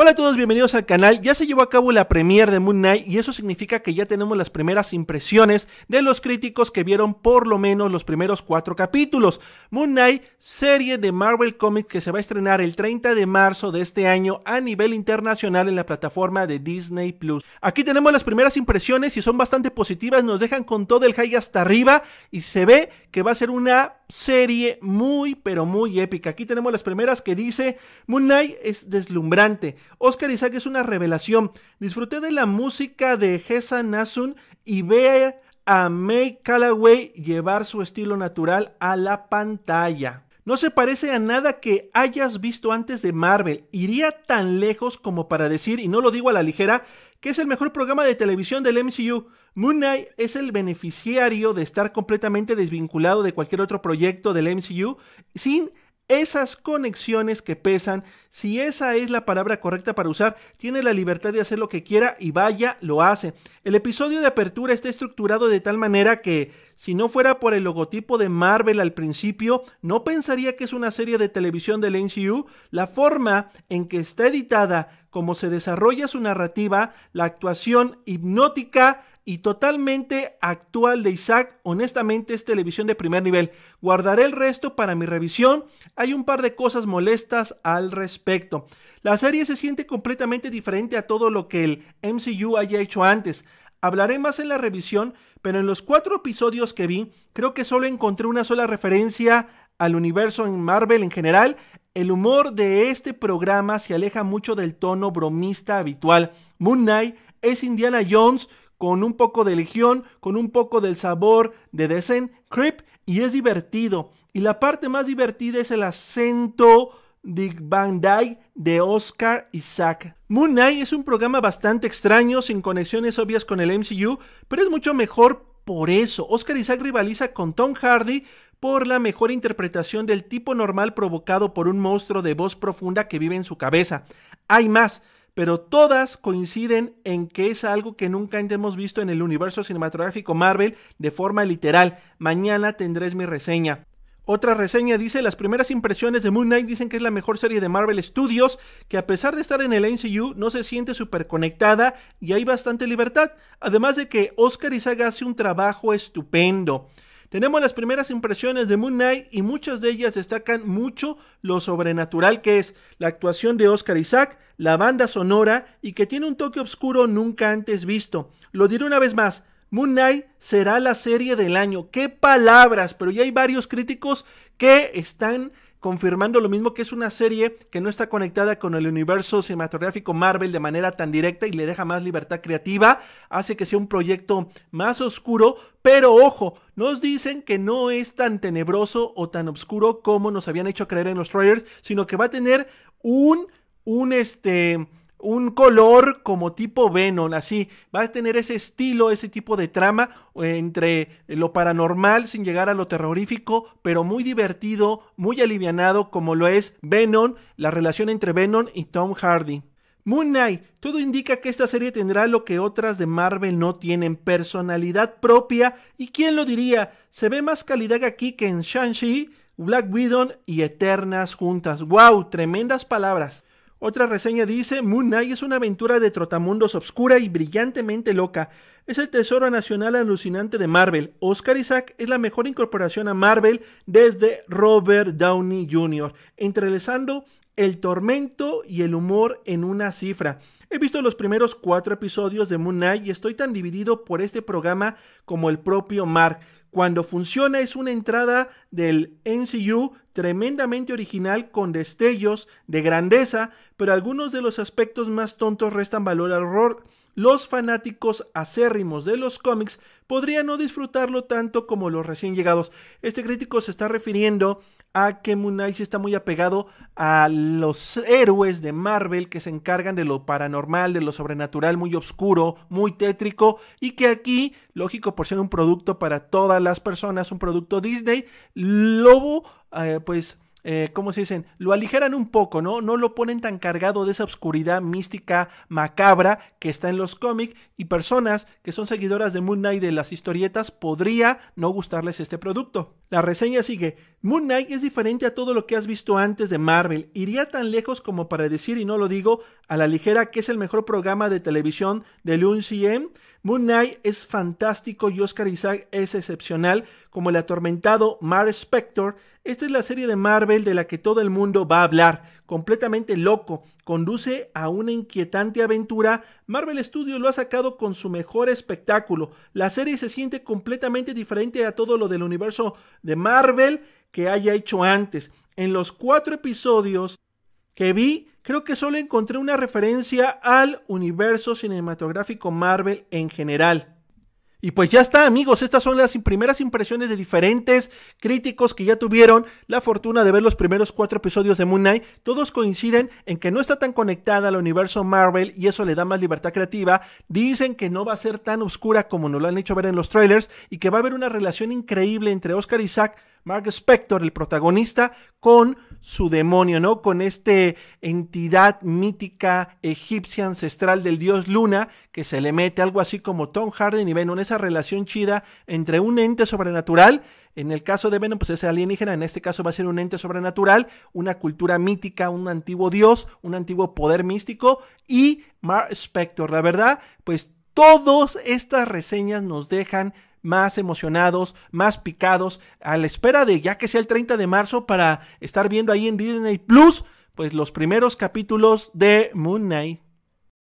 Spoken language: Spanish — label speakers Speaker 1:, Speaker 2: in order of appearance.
Speaker 1: Hola a todos, bienvenidos al canal. Ya se llevó a cabo la premiere de Moon Knight y eso significa que ya tenemos las primeras impresiones de los críticos que vieron por lo menos los primeros cuatro capítulos. Moon Knight, serie de Marvel Comics que se va a estrenar el 30 de marzo de este año a nivel internacional en la plataforma de Disney Plus. Aquí tenemos las primeras impresiones y son bastante positivas, nos dejan con todo el high hasta arriba y se ve que va a ser una serie muy pero muy épica. Aquí tenemos las primeras que dice Moon Knight es deslumbrante Oscar Isaac es una revelación. Disfruté de la música de hesa Nasun y ve a May Callaway llevar su estilo natural a la pantalla. No se parece a nada que hayas visto antes de Marvel. Iría tan lejos como para decir, y no lo digo a la ligera, que es el mejor programa de televisión del MCU. Moon Knight es el beneficiario de estar completamente desvinculado de cualquier otro proyecto del MCU sin esas conexiones que pesan, si esa es la palabra correcta para usar, tiene la libertad de hacer lo que quiera y vaya, lo hace. El episodio de apertura está estructurado de tal manera que, si no fuera por el logotipo de Marvel al principio, no pensaría que es una serie de televisión del NCU. La forma en que está editada, cómo se desarrolla su narrativa, la actuación hipnótica, y totalmente actual de Isaac, honestamente es televisión de primer nivel. Guardaré el resto para mi revisión. Hay un par de cosas molestas al respecto. La serie se siente completamente diferente a todo lo que el MCU haya hecho antes. Hablaré más en la revisión, pero en los cuatro episodios que vi, creo que solo encontré una sola referencia al universo en Marvel en general. El humor de este programa se aleja mucho del tono bromista habitual. Moon Knight es Indiana Jones con un poco de legión, con un poco del sabor de Descent Creep y es divertido. Y la parte más divertida es el acento de Bandai de Oscar Isaac. Moon Knight es un programa bastante extraño, sin conexiones obvias con el MCU, pero es mucho mejor por eso. Oscar Isaac rivaliza con Tom Hardy por la mejor interpretación del tipo normal provocado por un monstruo de voz profunda que vive en su cabeza. Hay más pero todas coinciden en que es algo que nunca hemos visto en el universo cinematográfico Marvel de forma literal. Mañana tendréis mi reseña. Otra reseña dice, las primeras impresiones de Moon Knight dicen que es la mejor serie de Marvel Studios, que a pesar de estar en el MCU no se siente súper conectada y hay bastante libertad, además de que Oscar Isaac hace un trabajo estupendo. Tenemos las primeras impresiones de Moon Knight y muchas de ellas destacan mucho lo sobrenatural que es la actuación de Oscar Isaac, la banda sonora y que tiene un toque oscuro nunca antes visto. Lo diré una vez más, Moon Knight será la serie del año. ¡Qué palabras! Pero ya hay varios críticos que están confirmando lo mismo que es una serie que no está conectada con el universo cinematográfico Marvel de manera tan directa y le deja más libertad creativa, hace que sea un proyecto más oscuro, pero ojo, nos dicen que no es tan tenebroso o tan oscuro como nos habían hecho creer en los trailers, sino que va a tener un, un este un color como tipo Venom, así. Va a tener ese estilo, ese tipo de trama eh, entre lo paranormal sin llegar a lo terrorífico, pero muy divertido, muy alivianado como lo es Venom, la relación entre Venom y Tom Hardy. Moon Knight, todo indica que esta serie tendrá lo que otras de Marvel no tienen, personalidad propia, y quién lo diría, se ve más calidad aquí que en Shang-Chi, Black Widow y Eternas juntas. ¡Wow! Tremendas palabras. Otra reseña dice, Moon Knight es una aventura de trotamundos oscura y brillantemente loca. Es el tesoro nacional alucinante de Marvel. Oscar Isaac es la mejor incorporación a Marvel desde Robert Downey Jr., entrelazando el tormento y el humor en una cifra. He visto los primeros cuatro episodios de Moon Knight y estoy tan dividido por este programa como el propio Mark. Cuando funciona es una entrada del NCU tremendamente original con destellos de grandeza, pero algunos de los aspectos más tontos restan valor al horror. Los fanáticos acérrimos de los cómics podrían no disfrutarlo tanto como los recién llegados. Este crítico se está refiriendo que Moon Knight está muy apegado a los héroes de Marvel que se encargan de lo paranormal, de lo sobrenatural, muy oscuro, muy tétrico, y que aquí, lógico, por ser un producto para todas las personas, un producto Disney, Lobo, eh, pues... Eh, ¿cómo se dicen? Lo aligeran un poco, ¿no? No lo ponen tan cargado de esa oscuridad mística macabra que está en los cómics y personas que son seguidoras de Moon Knight de las historietas podría no gustarles este producto. La reseña sigue. Moon Knight es diferente a todo lo que has visto antes de Marvel. Iría tan lejos como para decir, y no lo digo, a la ligera que es el mejor programa de televisión del 1CM, Moon Knight es fantástico y Oscar Isaac es excepcional como el atormentado Mar Spector. Esta es la serie de Marvel de la que todo el mundo va a hablar. Completamente loco, conduce a una inquietante aventura, Marvel Studios lo ha sacado con su mejor espectáculo. La serie se siente completamente diferente a todo lo del universo de Marvel que haya hecho antes. En los cuatro episodios que vi, creo que solo encontré una referencia al universo cinematográfico Marvel en general. Y pues ya está, amigos, estas son las primeras impresiones de diferentes críticos que ya tuvieron la fortuna de ver los primeros cuatro episodios de Moon Knight. Todos coinciden en que no está tan conectada al universo Marvel y eso le da más libertad creativa. Dicen que no va a ser tan oscura como nos lo han hecho ver en los trailers y que va a haber una relación increíble entre Oscar y Zack Mark Spector, el protagonista, con su demonio, ¿no? Con esta entidad mítica egipcia ancestral del dios Luna, que se le mete algo así como Tom Harden y Venom, esa relación chida entre un ente sobrenatural, en el caso de Venom, pues es alienígena, en este caso va a ser un ente sobrenatural, una cultura mítica, un antiguo dios, un antiguo poder místico, y Mark Spector, la verdad, pues todas estas reseñas nos dejan más emocionados, más picados, a la espera de ya que sea el 30 de marzo para estar viendo ahí en Disney Plus, pues los primeros capítulos de Moon Knight.